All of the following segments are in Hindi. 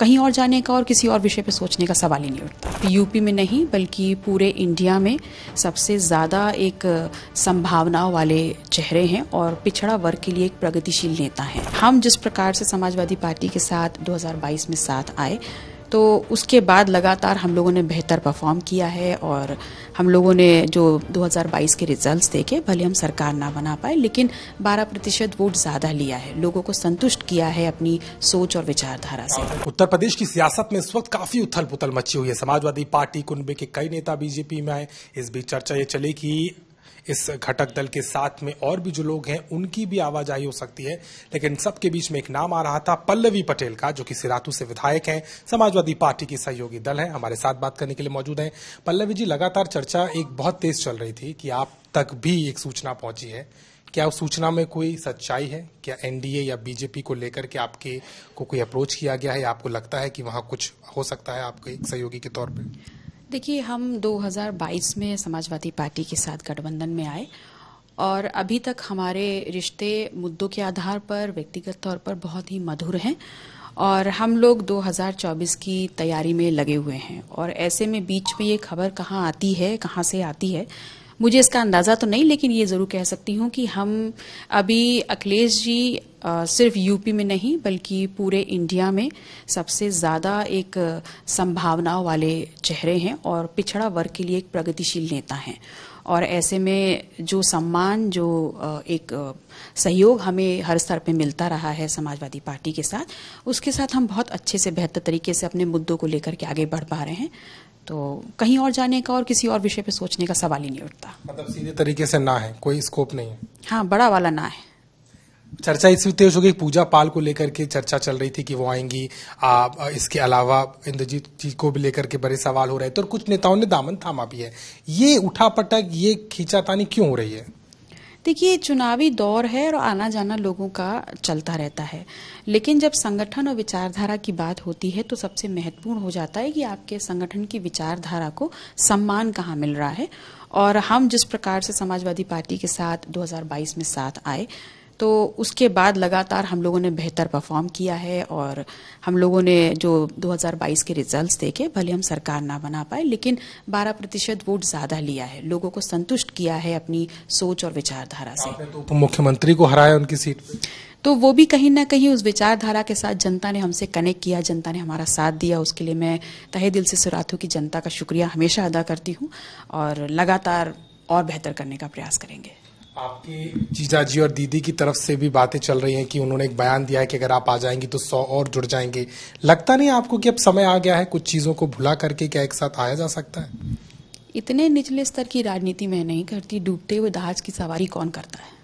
कहीं और जाने का और किसी और विषय पर सोचने का सवाल ही नहीं उठता यूपी में नहीं बल्कि पूरे इंडिया में सबसे ज़्यादा एक संभावनाओं वाले चेहरे हैं और पिछड़ा वर्ग के लिए एक प्रगतिशील नेता हैं हम जिस प्रकार से समाजवादी पार्टी के साथ 2022 में साथ आए तो उसके बाद लगातार हम लोगों ने बेहतर परफॉर्म किया है और हम लोगों ने जो 2022 के रिजल्ट्स देखे भले हम सरकार ना बना पाए लेकिन 12 प्रतिशत वोट ज़्यादा लिया है लोगों को संतुष्ट किया है अपनी सोच और विचारधारा से उत्तर प्रदेश की सियासत में इस वक्त काफी उथल पुथल मची हुई है समाजवादी पार्टी कुनबे के कई नेता बीजेपी में आए इस बीच चर्चा ये चली कि इस घटक दल के साथ में और भी जो लोग हैं उनकी भी आवाजाही हो सकती है लेकिन सबके बीच में एक नाम आ रहा था पल्लवी पटेल का जो कि सिरातू से विधायक हैं समाजवादी पार्टी के सहयोगी दल है हमारे साथ बात करने के लिए मौजूद हैं पल्लवी जी लगातार चर्चा एक बहुत तेज चल रही थी कि आप तक भी एक सूचना पहुंची है क्या उस सूचना में कोई सच्चाई है क्या एनडीए या बीजेपी को लेकर के आपके को कोई अप्रोच किया गया है आपको लगता है कि वहां कुछ हो सकता है आपके एक सहयोगी के तौर पर देखिए हम 2022 में समाजवादी पार्टी के साथ गठबंधन में आए और अभी तक हमारे रिश्ते मुद्दों के आधार पर व्यक्तिगत तौर पर बहुत ही मधुर हैं और हम लोग 2024 की तैयारी में लगे हुए हैं और ऐसे में बीच में ये खबर कहाँ आती है कहाँ से आती है मुझे इसका अंदाजा तो नहीं लेकिन ये जरूर कह सकती हूँ कि हम अभी अखिलेश जी आ, सिर्फ यूपी में नहीं बल्कि पूरे इंडिया में सबसे ज़्यादा एक संभावनाओं वाले चेहरे हैं और पिछड़ा वर्ग के लिए एक प्रगतिशील नेता हैं और ऐसे में जो सम्मान जो एक सहयोग हमें हर स्तर पे मिलता रहा है समाजवादी पार्टी के साथ उसके साथ हम बहुत अच्छे से बेहतर तरीके से अपने मुद्दों को लेकर के आगे बढ़ पा रहे हैं तो कहीं और जाने का और किसी और विषय पे सोचने का सवाल ही नहीं उठता मतलब सीधे तरीके से ना है कोई स्कोप नहीं है हाँ बड़ा वाला ना है चर्चा इस तेज हो गई पूजा पाल को लेकर के चर्चा चल रही थी कि वो आएंगी आ, इसके अलावा इंद्रजीत जी को भी लेकर के बड़े सवाल हो रहे थे तो और कुछ नेताओं ने दामन थामा भी है ये उठा पटक ये खींचातानी क्यों हो रही है देखिए चुनावी दौर है और आना जाना लोगों का चलता रहता है लेकिन जब संगठन और विचारधारा की बात होती है तो सबसे महत्वपूर्ण हो जाता है कि आपके संगठन की विचारधारा को सम्मान कहाँ मिल रहा है और हम जिस प्रकार से समाजवादी पार्टी के साथ 2022 में साथ आए तो उसके बाद लगातार हम लोगों ने बेहतर परफॉर्म किया है और हम लोगों ने जो 2022 के रिजल्ट्स देखे भले हम सरकार ना बना पाए लेकिन 12 प्रतिशत वोट ज्यादा लिया है लोगों को संतुष्ट किया है अपनी सोच और विचारधारा से तो उप मुख्यमंत्री को हराया उनकी सीट तो वो भी कहीं ना कहीं उस विचारधारा के साथ जनता ने हमसे कनेक्ट किया जनता ने हमारा साथ दिया उसके लिए मैं तहे दिल से सुरातू की जनता का शुक्रिया हमेशा अदा करती हूँ और लगातार और बेहतर करने का प्रयास करेंगे आपके चीजा जी और दीदी की तरफ से भी बातें चल रही हैं कि उन्होंने एक बयान दिया है कि अगर आप आ जाएंगी तो सौ और जुड़ जाएंगे लगता नहीं आपको कि अब समय आ गया है कुछ चीज़ों को भुला करके क्या एक साथ आया जा सकता है इतने निचले स्तर की राजनीति मैं नहीं करती डूबते हुए दहाज की सवारी कौन करता है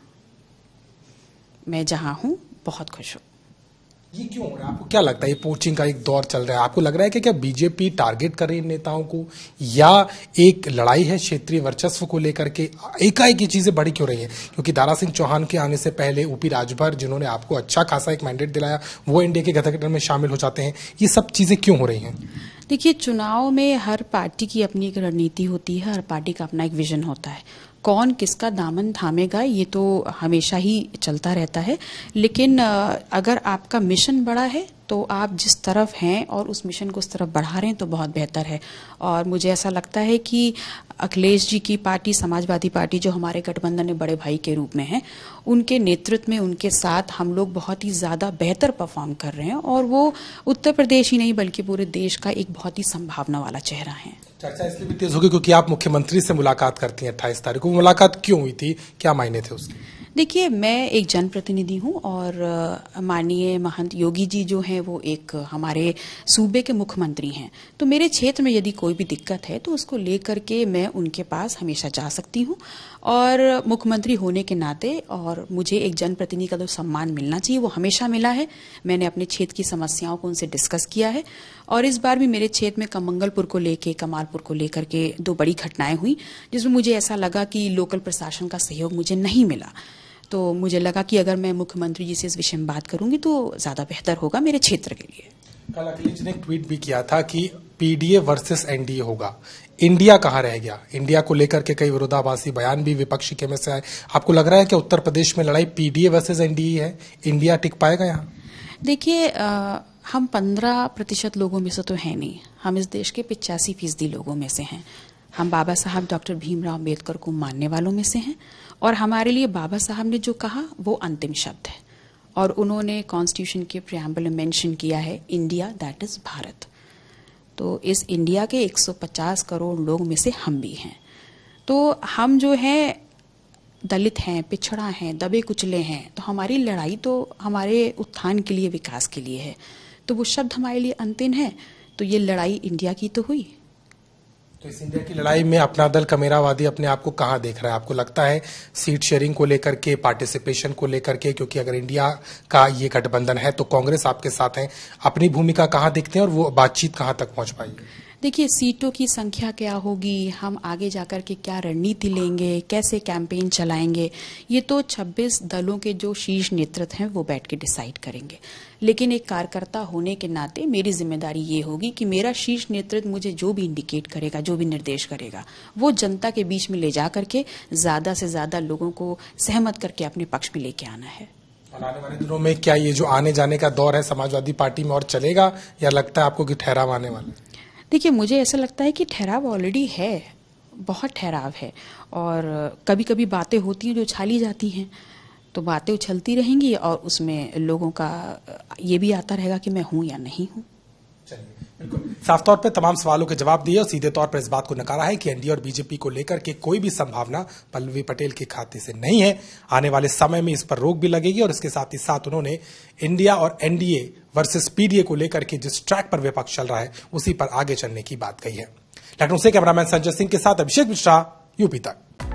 मैं जहाँ हूँ बहुत खुश हूं ये क्यों हो रहा है आपको क्या लगता है ये पोचिंग का एक दौर चल रहा है आपको लग रहा है कि क्या बीजेपी टारगेट कर रही है नेताओं को या एक लड़ाई है क्षेत्रीय वर्चस्व को लेकर के एकाएक ये चीजें बड़ी क्यों रही है क्योंकि दारा सिंह चौहान के आने से पहले ओपी राजभर जिन्होंने आपको अच्छा खासा एक मैंडेट दिलाया वो एनडीए के गठबंधन में शामिल हो जाते हैं ये सब चीजें क्यों हो रही हैं देखिए चुनाव में हर पार्टी की अपनी एक रणनीति होती है हर पार्टी का अपना एक विजन होता है कौन किसका दामन थामेगा ये तो हमेशा ही चलता रहता है लेकिन अगर आपका मिशन बड़ा है तो आप जिस तरफ हैं और उस मिशन को उस तरफ बढ़ा रहे हैं तो बहुत बेहतर है और मुझे ऐसा लगता है कि अखिलेश जी की पार्टी समाजवादी पार्टी जो हमारे गठबंधन में बड़े भाई के रूप में है उनके नेतृत्व में उनके साथ हम लोग बहुत ही ज़्यादा बेहतर परफॉर्म कर रहे हैं और वो उत्तर प्रदेश ही नहीं बल्कि पूरे देश का एक बहुत ही संभावना वाला चेहरा है चर्चा इसलिए भी तेज होगी क्योंकि आप मुख्यमंत्री से मुलाकात करती हैं अट्ठाईस तारीख को मुलाकात क्यों हुई थी क्या मायने थे उसके देखिए मैं एक जनप्रतिनिधि हूँ और माननीय महंत योगी जी जो हैं वो एक हमारे सूबे के मुख्यमंत्री हैं तो मेरे क्षेत्र में यदि कोई भी दिक्कत है तो उसको लेकर के मैं उनके पास हमेशा जा सकती हूँ और मुख्यमंत्री होने के नाते और मुझे एक जनप्रतिनिधि का जो तो सम्मान मिलना चाहिए वो हमेशा मिला है मैंने अपने क्षेत्र की समस्याओं को उनसे डिस्कस किया है और इस बार भी मेरे क्षेत्र में कमंगलपुर को लेकर कमालपुर को लेकर के दो बड़ी घटनाएं हुई जिसमें मुझे ऐसा लगा कि लोकल प्रशासन का सहयोग मुझे नहीं मिला तो मुझे लगा कि अगर मैं मुख्यमंत्री जी से इस विषय में बात करूंगी तो ज़्यादा बेहतर होगा मेरे क्षेत्र के लिए कल अखिलेश ने ट्वीट भी किया था कि पीडीए वर्सेस एनडीए होगा इंडिया कहाँ रह गया इंडिया को लेकर के कई विरोधाभासी बयान भी विपक्ष के में से आए आपको लग रहा है कि उत्तर प्रदेश में लड़ाई पीडीए वर्सेस एनडीए है इंडिया टिक पाएगा यहाँ देखिए हम पंद्रह प्रतिशत लोगों में से तो है नहीं हम इस देश के पिचासी फीसदी लोगों में से हैं हम बाबा साहब डॉक्टर भीमराव अम्बेडकर को मानने वालों में से हैं और हमारे लिए बाबा साहब ने जो कहा वो अंतिम शब्द है और उन्होंने कॉन्स्टिट्यूशन के प्रियम्बल में मेंशन किया है इंडिया दैट इज़ भारत तो इस इंडिया के 150 करोड़ लोग में से हम भी हैं तो हम जो हैं दलित हैं पिछड़ा हैं दबे कुचले हैं तो हमारी लड़ाई तो हमारे उत्थान के लिए विकास के लिए है तो वो शब्द हमारे लिए अंतिम है तो ये लड़ाई इंडिया की तो हुई तो इस इंडिया की लड़ाई में अपना दल कमेरावादी अपने आप को कहाँ देख रहा है आपको लगता है सीट शेयरिंग को लेकर के पार्टिसिपेशन को लेकर के क्योंकि अगर इंडिया का ये गठबंधन है तो कांग्रेस आपके साथ है अपनी भूमिका कहाँ देखते हैं और वो बातचीत कहाँ तक पहुंच पाएगी देखिए सीटों की संख्या क्या होगी हम आगे जाकर के क्या रणनीति लेंगे कैसे कैंपेन चलाएंगे ये तो 26 दलों के जो शीर्ष नेतृत्व हैं वो बैठ के डिसाइड करेंगे लेकिन एक कार्यकर्ता होने के नाते मेरी जिम्मेदारी ये होगी कि मेरा शीर्ष नेतृत्व मुझे जो भी इंडिकेट करेगा जो भी निर्देश करेगा वो जनता के बीच में ले जा करके ज्यादा से ज्यादा लोगों को सहमत करके अपने पक्ष में लेके आना है आने वाले दिनों में क्या ये जो आने जाने का दौर है समाजवादी पार्टी में और चलेगा या लगता है आपको कि ठहराव आने वाला है देखिए मुझे ऐसा लगता है कि ठहराव ऑलरेडी है बहुत ठहराव है और कभी कभी बातें होती हैं जो छाली जाती हैं तो बातें उछलती रहेंगी और उसमें लोगों का ये भी आता रहेगा कि मैं हूँ या नहीं हूँ साफ तौर पर तमाम सवालों के जवाब दिए और सीधे तौर पर इस बात को नकारा है कि एनडीए और बीजेपी को लेकर के कोई भी संभावना पल्लवी पटेल के खाते से नहीं है आने वाले समय में इस पर रोक भी लगेगी और इसके साथ ही साथ उन्होंने इंडिया और एनडीए वर्सेस पीडीए को लेकर के जिस ट्रैक पर विपक्ष चल रहा है उसी पर आगे चलने की बात कही है लखनऊ से कैमरामैन संजय सिंह के साथ अभिषेक मिश्रा यूपी तक